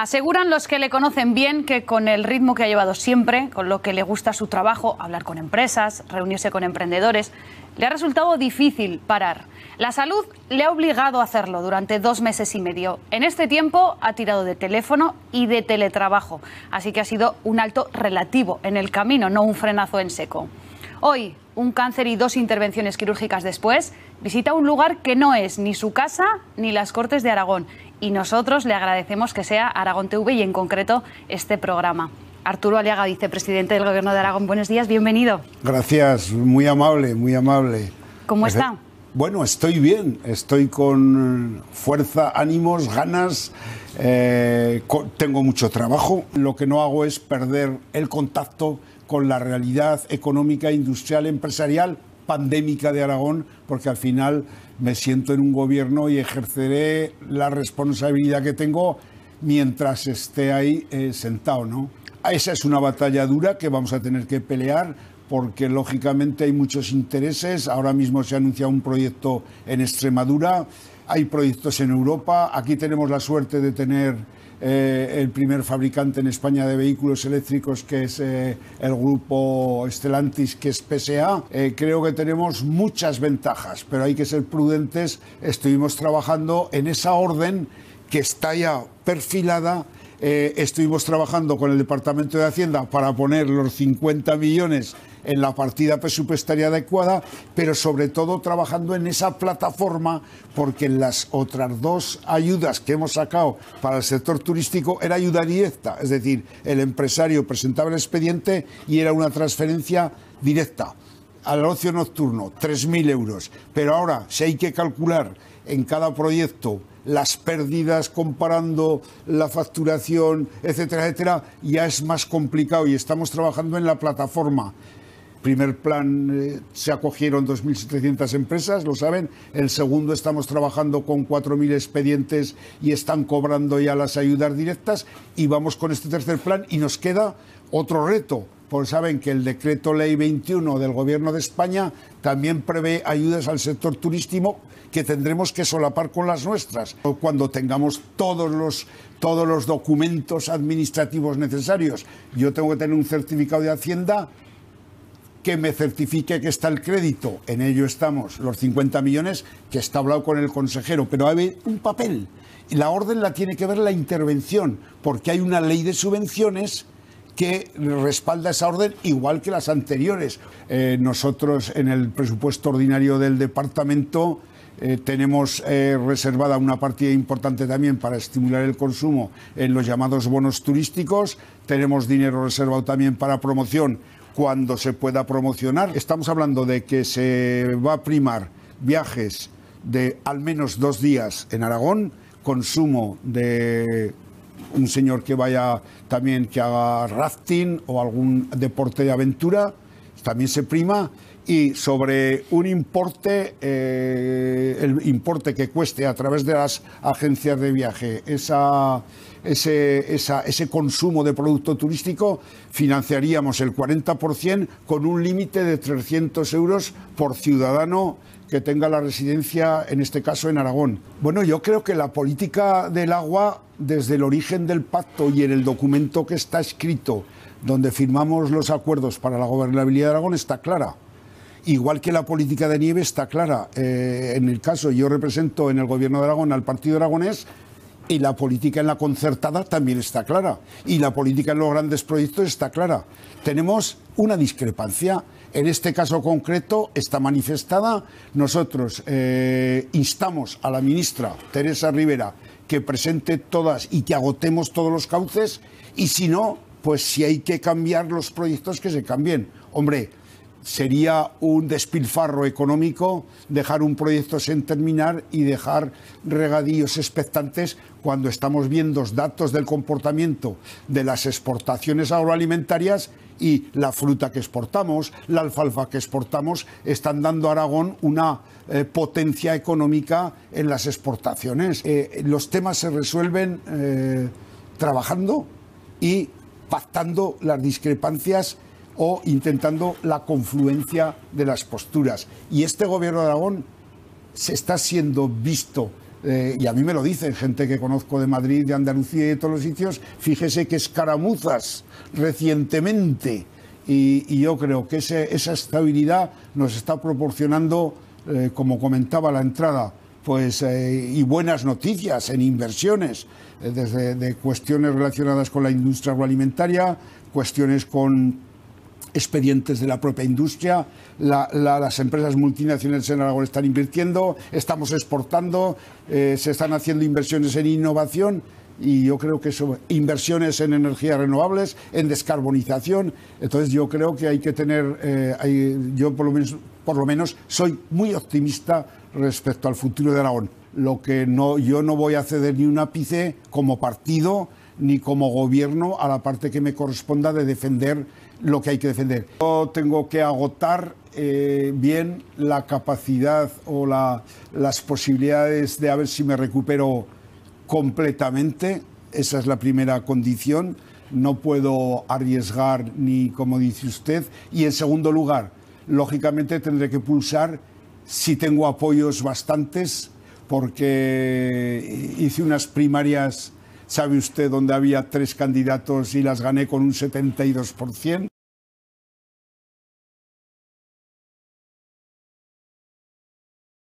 Aseguran los que le conocen bien que con el ritmo que ha llevado siempre, con lo que le gusta su trabajo, hablar con empresas, reunirse con emprendedores, le ha resultado difícil parar. La salud le ha obligado a hacerlo durante dos meses y medio. En este tiempo ha tirado de teléfono y de teletrabajo, así que ha sido un alto relativo en el camino, no un frenazo en seco. Hoy, un cáncer y dos intervenciones quirúrgicas después, visita un lugar que no es ni su casa ni las Cortes de Aragón y nosotros le agradecemos que sea Aragón TV y en concreto este programa. Arturo Aliaga, vicepresidente del Gobierno de Aragón, buenos días, bienvenido. Gracias, muy amable, muy amable. ¿Cómo está? Bueno, estoy bien, estoy con fuerza, ánimos, ganas, eh, tengo mucho trabajo. Lo que no hago es perder el contacto con la realidad económica, industrial, empresarial pandémica de Aragón, porque al final me siento en un gobierno y ejerceré la responsabilidad que tengo mientras esté ahí eh, sentado, ¿no? Esa es una batalla dura que vamos a tener que pelear porque lógicamente hay muchos intereses. Ahora mismo se ha anunciado un proyecto en Extremadura hay proyectos en Europa, aquí tenemos la suerte de tener eh, el primer fabricante en España de vehículos eléctricos, que es eh, el grupo Estelantis, que es PSA. Eh, creo que tenemos muchas ventajas, pero hay que ser prudentes. Estuvimos trabajando en esa orden que está ya perfilada. estuvimos trabajando con el Departamento de Hacienda para poner los 50 millones en la partida presupuestaria adecuada, pero sobre todo trabajando en esa plataforma, porque en las otras dos ayudas que hemos sacado para el sector turístico era ayuda directa, es decir, el empresario presentaba el expediente y era una transferencia directa al ocio nocturno, 3.000 euros. Pero ahora, si hay que calcular en cada proyecto las pérdidas comparando la facturación, etcétera, etcétera, ya es más complicado y estamos trabajando en la plataforma primer plan eh, se acogieron 2.700 empresas, lo saben. El segundo estamos trabajando con 4.000 expedientes y están cobrando ya las ayudas directas. Y vamos con este tercer plan y nos queda otro reto. Pues saben que el decreto ley 21 del Gobierno de España también prevé ayudas al sector turístico que tendremos que solapar con las nuestras. Cuando tengamos todos los, todos los documentos administrativos necesarios, yo tengo que tener un certificado de Hacienda que me certifique que está el crédito. En ello estamos, los 50 millones que está hablado con el consejero, pero hay un papel. y La orden la tiene que ver la intervención, porque hay una ley de subvenciones que respalda esa orden igual que las anteriores. Eh, nosotros en el presupuesto ordinario del departamento eh, tenemos eh, reservada una partida importante también para estimular el consumo en los llamados bonos turísticos. Tenemos dinero reservado también para promoción cuando se pueda promocionar. Estamos hablando de que se va a primar viajes de al menos dos días en Aragón, consumo de un señor que vaya también que haga rafting o algún deporte de aventura, también se prima y sobre un importe, eh, el importe que cueste a través de las agencias de viaje esa, ese, ese consumo de producto turístico, financiaríamos el 40% con un límite de 300 euros por ciudadano que tenga la residencia, en este caso en Aragón. Bueno, yo creo que la política del agua, desde el origen del pacto y en el documento que está escrito, donde firmamos los acuerdos para la gobernabilidad de Aragón, está clara. Igual que la política de nieve está clara. Eh, en el caso, yo represento en el gobierno de Aragón al Partido Aragonés, y la política en la concertada también está clara. Y la política en los grandes proyectos está clara. Tenemos una discrepancia. En este caso concreto está manifestada. Nosotros eh, instamos a la ministra Teresa Rivera que presente todas y que agotemos todos los cauces. Y si no, pues si hay que cambiar los proyectos, que se cambien. Hombre, sería un despilfarro económico dejar un proyecto sin terminar y dejar regadíos expectantes cuando estamos viendo datos del comportamiento de las exportaciones agroalimentarias y la fruta que exportamos, la alfalfa que exportamos, están dando a Aragón una eh, potencia económica en las exportaciones. Eh, los temas se resuelven eh, trabajando y pactando las discrepancias o intentando la confluencia de las posturas. Y este gobierno de Aragón se está siendo visto eh, y a mí me lo dicen gente que conozco de Madrid, de Andalucía y de todos los sitios, fíjese que escaramuzas recientemente. Y, yo creo que esa estabilidad nos está proporcionando, eh, como comentaba la entrada, pues eh, y buenas noticias en inversiones, desde cuestiones relacionadas con la industria agroalimentaria, cuestiones con expedientes de la propia industria, las empresas multinacionales en Aragón están invirtiendo, estamos exportando, eh, se están haciendo inversiones en innovación y yo creo que son inversiones en energías renovables, en descarbonización, entonces yo creo que hay que tener, eh, yo por lo, menos, por lo menos soy muy optimista respecto al futuro de Aragón. Lo que no, yo no voy a ceder ni un ápice como partido ni como gobierno a la parte que me corresponda de defender lo que hay que defender. Yo tengo que agotar eh, bien la capacidad o las posibilidades de a ver si me recupero completamente. Esa es la primera condición. No puedo arriesgar ni como dice usted. Y en segundo lugar, lógicamente tendré que pulsar si tengo apoyos bastantes, porque hice unas primarias ¿Sabe usted dónde había tres candidatos y las gané con un 72%?